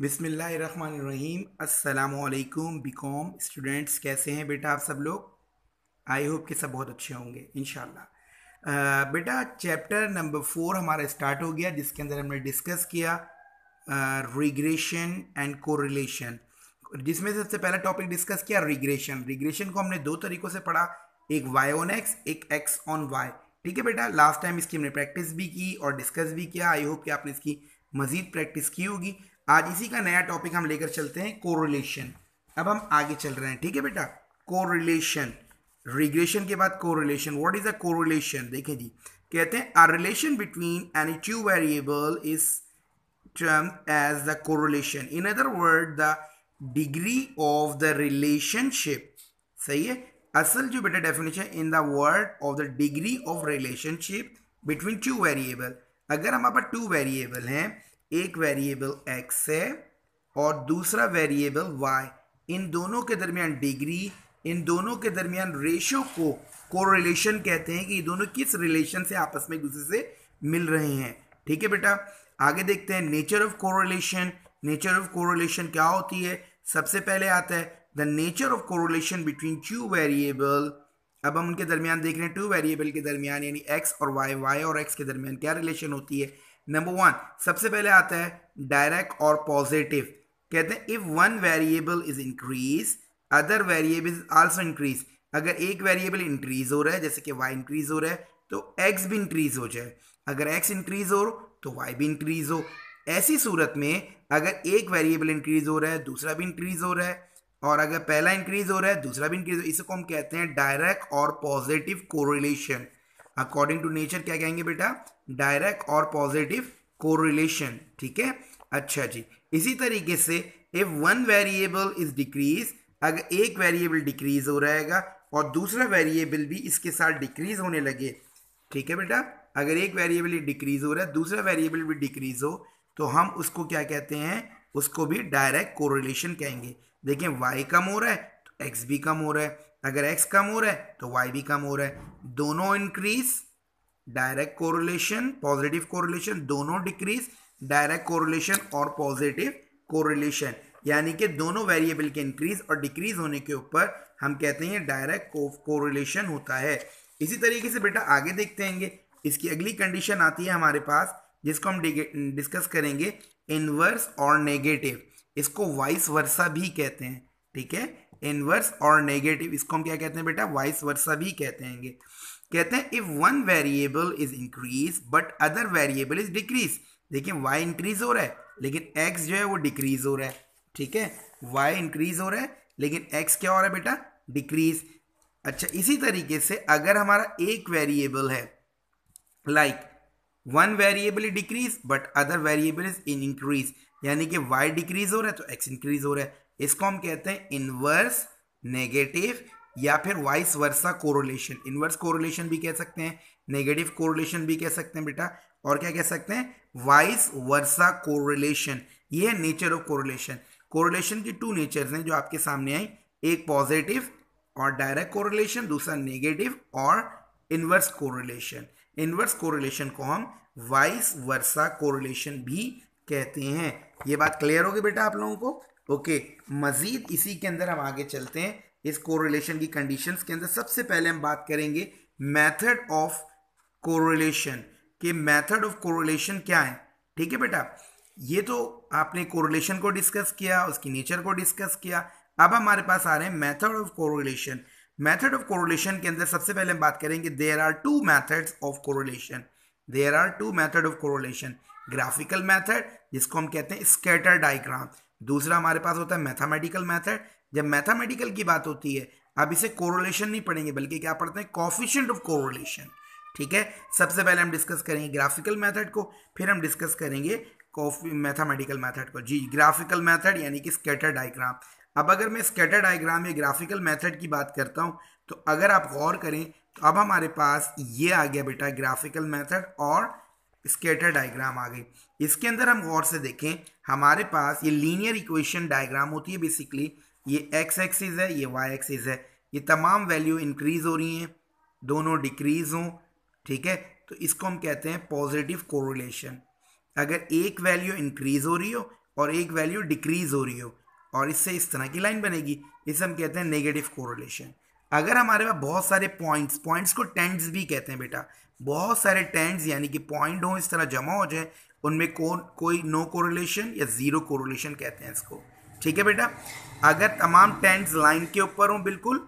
बिसमीम अल्लाम B com students कैसे हैं बेटा आप सब लोग आई होप के सब बहुत अच्छे होंगे इन बेटा चैप्टर नंबर फोर हमारा स्टार्ट हो गया जिसके अंदर हमने डिस्कस किया रिग्रेशन एंड को जिसमें सबसे पहला टॉपिक डिस्कस किया रिग्रेशन रिग्रेशन को हमने दो तरीक़ों से पढ़ा एक वाई ऑन एक्स एक एक्स ऑन वाई ठीक है बेटा लास्ट टाइम इसकी हमने प्रैक्टिस भी की और डिस्कस भी किया आई होप कि आपने इसकी मज़ीद प्रैक्टिस की होगी आज इसी का नया टॉपिक हम लेकर चलते हैं कोरिलेशन अब हम आगे चल रहे हैं ठीक है बेटा कोरिलेशन रिग्रेशन के बाद correlation what is a correlation देखें जी कहते हैं a relation between any two variable is term as the correlation in other word the degree of the relationship सही है असल जो बेटा definition in the word of the degree of relationship between two variable अगर हमारे पास two variable हैं एक variable x है और दूसरा वेरिएबल वाई इन दोनों के दरमियान डिग्री इन दोनों के दरमियान रेशो को कोरिलेशन कहते हैं कि ये दोनों किस रिलेशन से आपस में एक दूसरे से मिल रहे हैं ठीक है बेटा आगे देखते हैं nature of correlation nature of correlation क्या होती है सबसे पहले आता है the nature of correlation between two variable अब हम उनके दरमियान देख रहे हैं टू वेरिएबल के दरमियान यानी एक्स और वाई वाई और एक्स के दरमियान क्या रिलेशन होती है नंबर वन सबसे पहले आता है डायरेक्ट और पॉजिटिव कहते हैं if one variable is increase other variable also increase अगर एक वेरिएबल इंक्रीज हो रहा है जैसे कि वाई इंक्रीज हो रहा है तो एक्स भी इंक्रीज हो जाए अगर एक्स इंक्रीज हो तो वाई भी इंक्रीज हो ऐसी सूरत में अगर एक वेरिएबल इंक्रीज हो रहा है दूसरा भी इंक्रीज हो रहा है और अगर पहला इंक्रीज हो रहा है दूसरा भी इंक्रीज हो इसको हम कहते हैं डायरेक्ट और positive correlation according to nature क्या कहेंगे बेटा डायरेक्ट और पॉजिटिव कोरिलेशन ठीक है अच्छा जी इसी तरीके से if one variable is decrease अगर एक वेरिएबल डिक्रीज हो रहेगा और दूसरा वेरिएबल भी इसके साथ डिक्रीज होने लगे ठीक है बेटा अगर एक वेरिएबल डिक्रीज हो रहा है दूसरा वेरिएबल भी डिक्रीज हो तो हम उसको क्या कहते हैं उसको भी डायरेक्ट कोरिलेशन कहेंगे देखिए वाई कम हो रहा है तो एक्स भी कम हो रहा है अगर x कम हो रहा है तो y भी कम हो रहा है दोनों increase direct correlation positive correlation दोनों डिक्रीज डायरेक्ट कोरिलेशन और पॉजिटिव कोरिलेशन यानी कि दोनों वेरिएबल के इंक्रीज और डिक्रीज होने के ऊपर हम कहते हैं डायरेक्ट कोरिलेशन होता है इसी तरीके से बेटा आगे देखते हैं इसकी अगली कंडीशन आती है हमारे पास जिसको हम डिस्कस करेंगे इनवर्स और नेगेटिव इसको वाइस वर्सा भी कहते हैं ठीक है इनवर्स और नेगेटिव इसको हम क्या कहते हैं बेटा वाइस वर्सा भी कहते हैं कहते हैं if one variable is increase but other variable is decrease देखिए वाई इंक्रीज हो रहा है लेकिन एक्स जो है वो डिक्रीज हो रहा है ठीक है वाई इंक्रीज हो रहा है लेकिन एक्स क्या हो रहा है बेटा डिक्रीज अच्छा इसी तरीके से अगर हमारा एक वेरिएबल है like one variable is decrease but other variable is in increase यानी कि वाई डिक्रीज हो रहा है तो एक्स इंक्रीज हो रहा है इसको हम कहते हैं इनवर्स नेगेटिव या फिर vice versa correlation inverse correlation भी कह सकते हैं नेगेटिव कोरोलेशन भी कह सकते हैं बेटा और क्या कह सकते हैं वाइस वर्सा कोरोलेशन ये है नेचर ऑफ कोरोलेशन कोरोलेशन की टू नेचर्स हैं जो आपके सामने आई एक पॉजिटिव और डायरेक्ट कोरोलेशन दूसरा नेगेटिव और इनवर्स कोरोलेशन इनवर्स कोरोलेशन को हम वाइस वर्सा कोरोलेशन भी कहते हैं ये बात क्लियर होगी बेटा आप लोगों को ओके मज़ीद इसी के अंदर हम आगे चलते हैं इस कोरिलेशन की कंडीशंस के अंदर सबसे पहले हम बात करेंगे मैथड ऑफ कोरिलेशन के मैथड ऑफ कोरिलेशन क्या है ठीक है बेटा ये तो आपने कोरिलेशन को डिस्कस किया उसकी नेचर को डिस्कस किया अब हमारे पास आ रहे हैं method of correlation method of correlation के अंदर सबसे पहले हम बात करेंगे there are two methods of correlation there are two method of correlation graphical method जिसको हम कहते हैं स्केटर डायग्राम दूसरा हमारे पास होता है मैथामेटिकल मेथड जब मैथामेटिकल की बात होती है अब इसे कोरोलेशन नहीं पढ़ेंगे बल्कि क्या पढ़ते हैं कॉफिशेंट ऑफ कोरोलेशन ठीक है सबसे पहले हम डिस्कस करेंगे ग्राफिकल मैथड को फिर हम डिस्कस करेंगे मैथामेटिकल मैथड को जी ग्राफिकल मैथड यानी कि स्केटर डायग्राम अब अगर मैं स्केटर डायग्राम या ग्राफिकल मेथड की बात करता हूँ तो अगर आप गौर करें तो अब हमारे पास ये आ गया बेटा ग्राफिकल मेथड और स्केटर डायग्राम आ गई इसके अंदर हम गौर से देखें हमारे पास ये लीनियर इक्वेशन डायग्राम होती है बेसिकली ये एक्स एक्सिस है ये वाई एक्सिस है ये तमाम वैल्यू इंक्रीज हो रही हैं दोनों डिक्रीज हों ठीक है तो इसको हम कहते हैं पॉजिटिव कोरिलेशन अगर एक वैल्यू इंक्रीज हो रही हो और एक वैल्यू डिक्रीज हो रही हो और इससे इस तरह की लाइन बनेगी इसे हम कहते हैं नेगेटिव कोरिलेशन अगर हमारे पास बहुत सारे पॉइंट्स पॉइंट्स को टेंट्स भी कहते हैं बेटा बहुत सारे टेंट्स यानी कि पॉइंट हों इस तरह जमा हो जाए उनमें को, कोई नो कोरिलेशन या ज़ीरो कोरिलेशन कहते हैं इसको ठीक है बेटा अगर तमाम टेंट्स लाइन के ऊपर हों बिल्कुल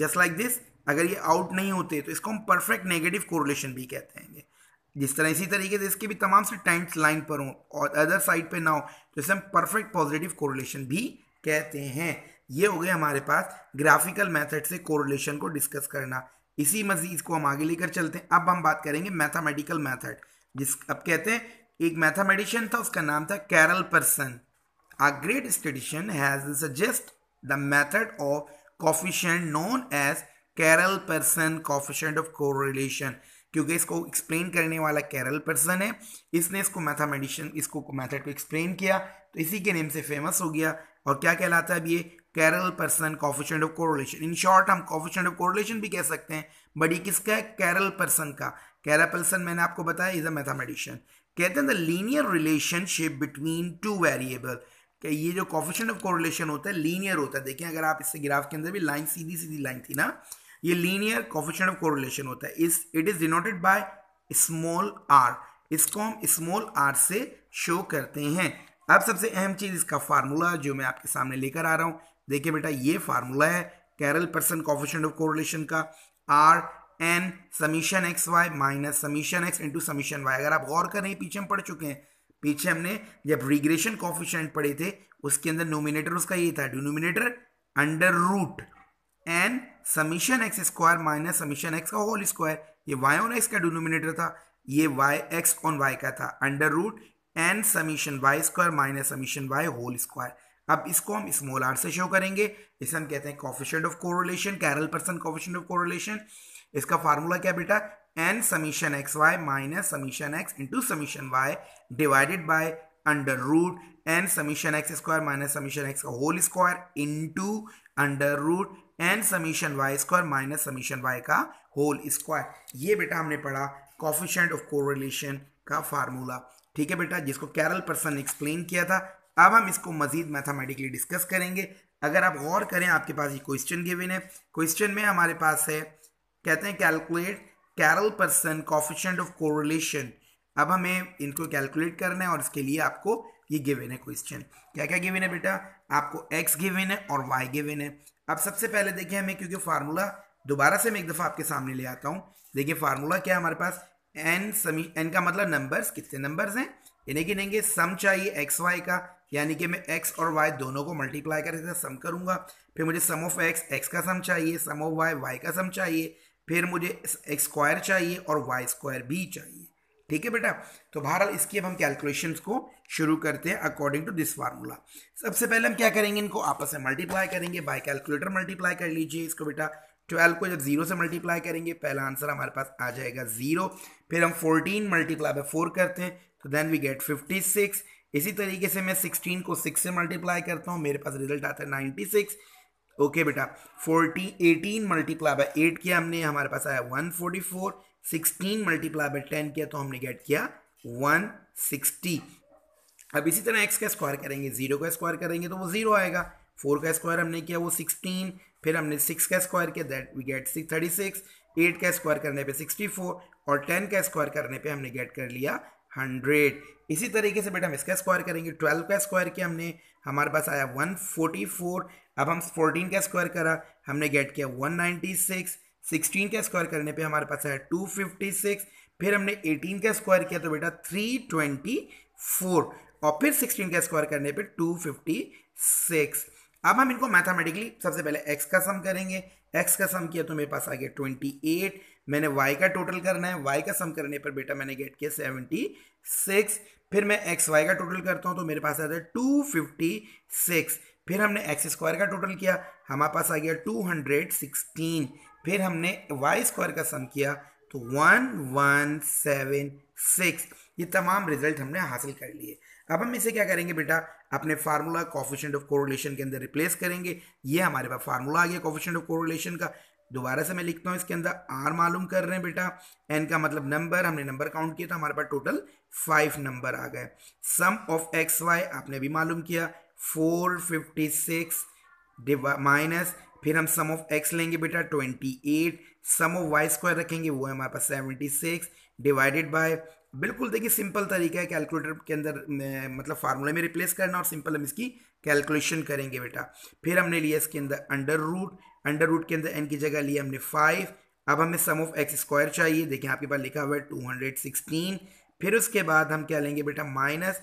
जस्ट लाइक दिस अगर ये आउट नहीं होते तो इसको हम परफेक्ट नेगेटिव कोरिलेशन भी कहते हैं जिस तरह इसी तरीके से इसके भी तमाम से टेंट्स लाइन पर हों और अदर साइड पे ना हो तो इसे हम परफेक्ट पॉजिटिव कोरिलेशन भी कहते हैं ये हो गए हमारे पास ग्राफिकल मेथड से कोरिलेशन को डिस्कस करना इसी मजीद को हम आगे लेकर चलते हैं अब हम बात करेंगे मैथामेटिकल मैथड जिस अब कहते हैं एक मैथामेटिशियन था उसका नाम था Karl Pearson a great statistician has suggest the method of coefficient known as Karl Pearson coefficient of correlation क्योंकि इसको एक्सप्लेन करने वाला कैरल पर्सन है इसने इसको मैथमेटिशियन इसको मैथड को एक्सप्लेन किया तो इसी के नेम से फेमस हो गया और क्या कहलाता है अब ये Karl Pearson coefficient of correlation in short हम कॉफिशेंट ऑफ कोरोलेशन भी कह सकते हैं बट ये किसका है कैरल पर्सन का कैरल पर्सन मैंने आपको बताया इज अ मैथामेटिशियन कहते हैं the linear relationship between two variable कि ये जो कॉफिशेंट ऑफ कोरोलेशन होता है लीनियर होता है देखें अगर आप इससे ग्राफ के अंदर भी लाइन सीधी सीधी लाइन थी ना ये लीनियर कॉफिशेंट ऑफ कोरोलेशन होता है इस it is denoted by small R इसको हम स्मॉल आर से शो करते हैं अब सबसे अहम चीज़ इसका फार्मूला जो मैं आपके सामने लेकर आ रहा हूँ देखिए बेटा ये फार्मूला है Karl Pearson coefficient of correlation का R N summation X Y minus summation X into summation Y अगर आप गौर करें पीछे हम पढ़ चुके हैं पीछे हमने जब रिग्रेशन कॉफिशेंट पढ़े थे उसके अंदर नोमिनेटर उसका ये था denominator under root N summation X square minus summation X का होल स्क्वायर ये वाई ऑन एक्स का डिनोमिनेटर था ये वाई एक्स ऑन वाई का था under root N summation Y square minus summation Y whole square अब इसको हम स्मॉल आर से शो करेंगे इसे हम कहते हैं coefficient of correlation Karl Pearson coefficient of correlation इसका फार्मूला क्या बेटा N summation X Y minus summation X into summation Y divided by under root N summation X square minus summation X का whole square into under root N summation Y square minus summation Y का whole square ये बेटा हमने पढ़ा coefficient of correlation का formula ठीक है बेटा जिसको कैरल पर्सन ने एक्सप्लेन किया था अब हम इसको मजीद मैथामेटिकली डिस्कस करेंगे अगर आप गौर करें आपके पास ये क्वेश्चन गिवन है क्वेश्चन में हमारे पास है कहते हैं calculate Karl Pearson coefficient of correlation अब हमें इनको कैलकुलेट करना है और इसके लिए आपको ये गिवेन है क्वेश्चन क्या क्या गिविन है बेटा आपको एक्स गिविन है और वाई गिविन है अब सबसे पहले देखिए हमें क्योंकि फार्मूला दोबारा से मैं एक दफ़ा आपके सामने ले आता हूँ देखिए फार्मूला क्या है हमारे पास एन समी एन का मतलब नंबर्स कितने नंबर्स हैं इन्हें गिनेंगे सम चाहिए एक्स वाई का यानी कि मैं एक्स और वाई दोनों को मल्टीप्लाई करके सम करूंगा फिर मुझे सम ऑफ एक्स एक्स का सम चाहिए सम ऑफ वाई वाई का सम चाहिए फिर मुझे एक्स स्क्वायर चाहिए और वाई स्क्वायर भी चाहिए ठीक है बेटा तो बहरहाल इसकी अब हम कैलकुलेशन को शुरू करते हैं अकॉर्डिंग टू दिस फार्मूला सबसे पहले हम क्या करेंगे इनको आपस में मल्टीप्लाई करेंगे बाई कैलकुलेटर मल्टीप्लाई कर लीजिए इसको बेटा ट्वेल्व को जब जीरो से मल्टीप्लाई करेंगे पहला आंसर हमारे पास आ जाएगा जीरो फिर हम फोर्टीन मल्टीप्लाई बाई फोर करते हैं तो then we get fifty six इसी तरीके से मैं सिक्सटीन को सिक्स से मल्टीप्लाई करता हूँ मेरे पास रिजल्ट आता है नाइन्टी सिक्स ओके बेटा forty eighteen multiply by eight किया हमने हमारे पास आया one forty four sixteen multiply by ten किया तो हमने गेट किया वन सिक्सटी अब इसी तरह एक्स का स्क्वायर करेंगे जीरो का स्क्वायर करेंगे तो वो जीरो आएगा फोर का स्क्वायर हमने किया वो सिक्सटीन फिर हमने सिक्स का स्क्वायर किया that we get six thirty six eight का स्क्वायर करने पे सिक्सटी फोर और टेन का स्क्वायर करने पे हमने गेट कर लिया हंड्रेड इसी तरीके से बेटा हम इसका स्क्वायर करेंगे ट्वेल्व का स्क्वायर किया हमने हमारे पास आया वन फोर्टी फोर अब हम फोर्टीन का स्क्वायर करा हमने गेट किया वन नाइन्टी सिक्स सिक्सटीन का स्क्वायर करने पे हमारे पास आया टू फिफ्टी सिक्स फिर हमने एटीन का स्क्वायर किया तो बेटा थ्री ट्वेंटी फोर और फिर सिक्सटीन का स्क्वायर करने पर टू फिफ्टी सिक्स अब हम इनको मैथामेटिकली सबसे पहले एक्स का सम करेंगे एक्स का सम किया तो मेरे पास आ गया ट्वेंटी एट मैंने वाई का टोटल करना है वाई का सम करने पर बेटा मैंने गेट किया सेवेंटी सिक्स फिर मैं एक्स वाई का टोटल करता हूँ तो मेरे पास आता है टू फिफ्टी सिक्स फिर हमने एक्स स्क्वायर का टोटल किया हमारे पास आ गया टू हंड्रेड सिक्सटीन फिर हमने वाई स्क्वायर का सम किया तो वन वन सेवन सिक्स ये तमाम रिजल्ट हमने हासिल कर लिए अब हम इसे क्या करेंगे बेटा अपने फार्मूला कॉफिशेंट ऑफ कोरिलेशन के अंदर रिप्लेस करेंगे ये हमारे पास फार्मूला आ गया कॉफिशेंट ऑफ कोरिलेशन का दोबारा से मैं लिखता हूँ इसके अंदर आर मालूम कर रहे हैं बेटा एन का मतलब नंबर हमने नंबर काउंट किया था हमारे पास टोटल फाइव नंबर आ गए सम ऑफ एक्स वाई आपने भी मालूम किया फोर फिफ्टी सिक्स माइनस फिर हम सम ऑफ एक्स लेंगे बेटा twenty eight sum of Y square रखेंगे वो है हमारे पास सेवेंटी सिक्स डिवाइडेड बाय बिल्कुल देखिए सिंपल तरीका है कैलकुलेटर के अंदर मतलब फार्मूले में रिप्लेस करना और सिंपल हम इसकी कैलकुलेशन करेंगे बेटा फिर हमने लिया इसके अंदर अंडर रूट अंडर रूट के अंदर एन की जगह लिया हमने फाइव अब हमें सम ऑफ एक्स स्क्वायर चाहिए देखिए आपके पास लिखा हुआ है टू हंड्रेड सिक्सटीन फिर उसके बाद हम क्या लेंगे बेटा माइनस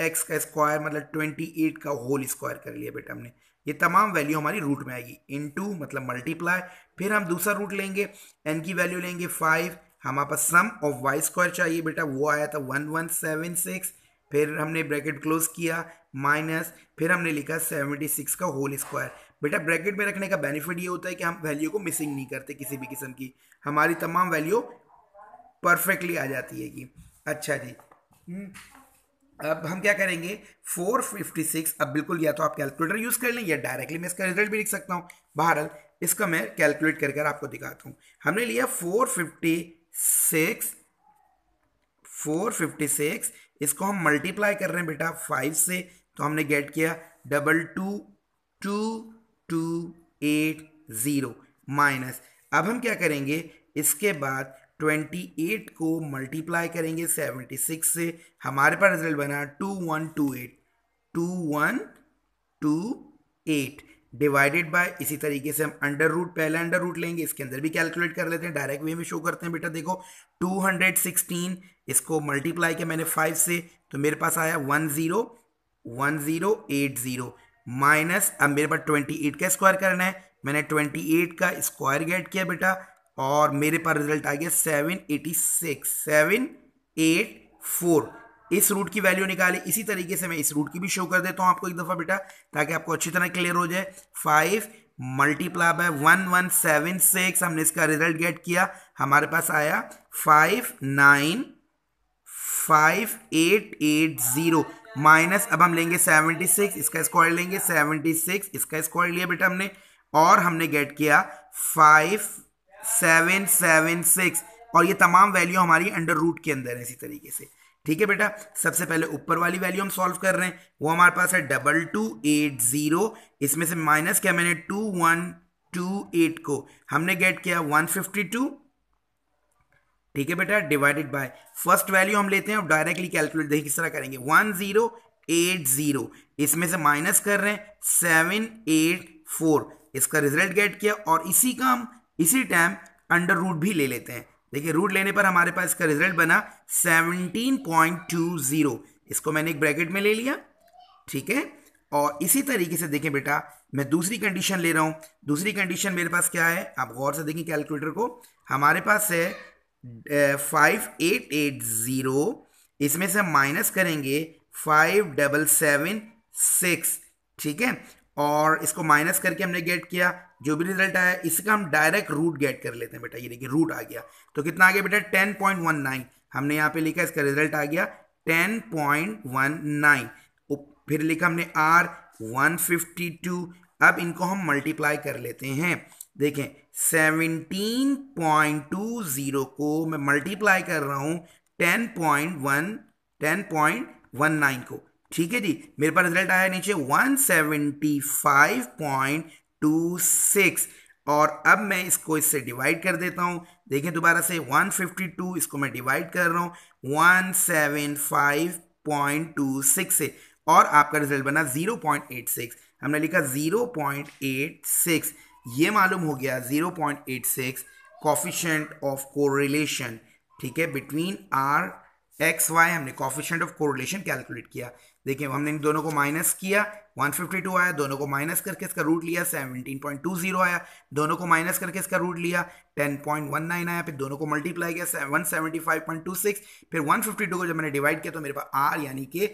एक्स का स्क्वायर मतलब ट्वेंटी एट का होल स्क्वायर कर लिया बेटा हमने ये तमाम वैल्यू हमारी रूट में आएगी इन टू मतलब मल्टीप्लाई फिर हम दूसरा रूट लेंगे एन की वैल्यू लेंगे फाइव हमारे पास सम ऑफ वाई स्क्वायर चाहिए बेटा वो आया था वन वन सेवन सिक्स फिर हमने ब्रैकेट क्लोज किया माइनस फिर हमने लिखा सेवेंटी सिक्स का होल स्क्वायर बेटा ब्रैकेट में रखने का बेनिफिट ये होता है कि हम वैल्यू को मिसिंग नहीं करते किसी भी किस्म की हमारी तमाम वैल्यू परफेक्टली आ जाती है कि अच्छा जी हम्म, अब हम क्या करेंगे फोर फिफ्टी सिक्स अब बिल्कुल या तो आप कैलकुलेटर यूज़ कर लें या डायरेक्टली मैं इसका रिजल्ट भी लिख सकता हूँ बहरहाल इसका मैं कैलकुलेट कर कर आपको दिखाता हूँ हमने लिया four four fifty six fifty six इसको हम मल्टीप्लाई कर रहे हैं बेटा फाइव से तो हमने गेट किया double two two two eight zero minus अब हम क्या करेंगे इसके बाद 28 को मल्टीप्लाई करेंगे 76 से हमारे पास रिजल्ट बना two one two eight two one two eight divided by इसी तरीके से हम अंडर रूट पहले अंडर रूट लेंगे इसके अंदर भी कैलकुलेट कर लेते हैं डायरेक्ट वे में शो करते हैं बेटा देखो 216 इसको मल्टीप्लाई किया मैंने फाइव से तो मेरे पास आया one zero one zero eight zero minus अब मेरे पास ट्वेंटी एट का स्क्वायर करना है मैंने ट्वेंटी एट का स्क्वायर गेट किया बेटा और मेरे पास रिजल्ट आ गया seven eighty six seven eight four इस रूट की वैल्यू निकाली इसी तरीके से मैं इस रूट की भी शो कर देता हूँ आपको एक दफ़ा बेटा ताकि आपको अच्छी तरह क्लियर हो जाए five multiply by one one seven six हमने इसका रिजल्ट गेट किया हमारे पास आया five nine five eight eight zero minus अब हम लेंगे सेवेंटी सिक्स इसका स्क्वायर लेंगे सेवेंटी सिक्स इसका स्क्वायर लिया बेटा हमने और हमने गेट किया फाइव सेवन सेवन सिक्स और ये तमाम वैल्यू हमारी अंडर रूट के अंदर है इसी तरीके से ठीक है बेटा सबसे पहले ऊपर वाली वैल्यू हम सॉल्व कर रहे हैं वो हमारे पास है डबल टू एट ज़ीरो इसमें से माइनस किया मैंने टू वन टू एट को हमने गेट किया वन फिफ्टी टू ठीक है बेटा डिवाइडेड बाय फर्स्ट वैल्यू हम लेते हैं और डायरेक्टली कैलकुलेट देखिए किस तरह करेंगे वन जीरो एट जीरो इसमें से माइनस कर रहे हैं सेवन एट फोर इसका रिजल्ट गेट किया और इसी का हम इसी टाइम अंडर रूट भी ले लेते हैं देखिए रूट लेने पर हमारे पास इसका रिजल्ट बना सेवनटीन पॉइंट टू जीरो इसको मैंने एक ब्रैकेट में ले लिया ठीक है और इसी तरीके से देखें बेटा मैं दूसरी कंडीशन ले रहा हूं दूसरी कंडीशन मेरे पास क्या है आप गौर से देखें कैलकुलेटर को हमारे पास है फाइव एट एट ज़ीरो इसमें से माइनस करेंगे फाइव डबल सेवन सिक्स ठीक है और इसको माइनस करके हमने गेट किया जो भी रिजल्ट आया इसका हम डायरेक्ट रूट गेट कर लेते हैं बेटा ये देखिए रूट आ गया तो कितना आ गया बेटा टेन पॉइंट वन नाइन हमने यहाँ पे लिखा इसका रिजल्ट आ गया टेन पॉइंट वन नाइन फिर लिखा हमने आर वन फिफ्टी टू अब इनको हम मल्टीप्लाई कर लेते हैं देखें 17.20 को मैं मल्टीप्लाई कर रहा हूँ 10.1 10.19 को ठीक है जी मेरे पास रिजल्ट आया नीचे 175.26 और अब मैं इसको इससे डिवाइड कर देता हूँ देखें दोबारा से 152 इसको मैं डिवाइड कर रहा हूँ 175.26 से और आपका रिजल्ट बना 0.86 हमने लिखा 0.86 ये मालूम हो गया 0.86 कॉफिशेंट ऑफ कोरिलेशन ठीक है बिटवीन आर एक्स वाई हमने कॉफिशेंट ऑफ कोरिलेशन कैलकुलेट किया देखिए हमने इन दोनों को माइनस किया 152 आया दोनों को माइनस करके इसका रूट लिया 17.20 आया दोनों को माइनस करके इसका रूट लिया 10.19 आया फिर दोनों को मल्टीप्लाई किया 175.26 फिर 152 को जब मैंने डिवाइड किया तो मेरे पास आर यानी कि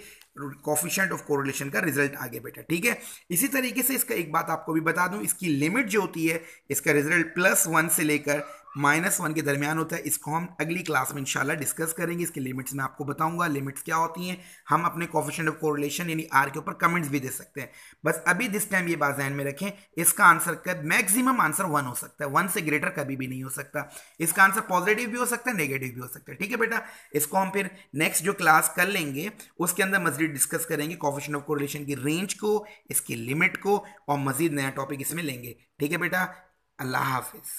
कॉफिशेंट ऑफ कोरोलेशन का रिजल्ट आ गया बेटा ठीक है इसी तरीके से इसका एक बात आपको भी बता दूं इसकी लिमिट जो होती है इसका रिजल्ट प्लस वन से लेकर माइनस वन के दरमियान होता है इसको हम अगली क्लास में इंशाल्लाह डिस्कस करेंगे इसके लिमिट्स मैं आपको बताऊंगा लिमिट्स क्या होती हैं हम अपने कॉफिशेंट ऑफ कोरिलेशन यानी आर के ऊपर कमेंट्स भी दे सकते हैं बस अभी दिस टाइम ये बात जहन में रखें इसका आंसर कब मैक्सिमम आंसर वन हो सकता है वन से ग्रेटर कभी भी नहीं हो सकता इसका आंसर पॉजिटिव भी हो सकता है नेगेटिव भी हो सकता है ठीक है बेटा इसको हम फिर नेक्स्ट जो क्लास कर लेंगे उसके अंदर मजीद डिस्कस करेंगे कॉफिशन ऑफ कोरिलेशन की रेंज को इसकी लिमिट को और मजीद नया टॉपिक इसमें लेंगे ठीक है बेटा अल्लाह हाफिज़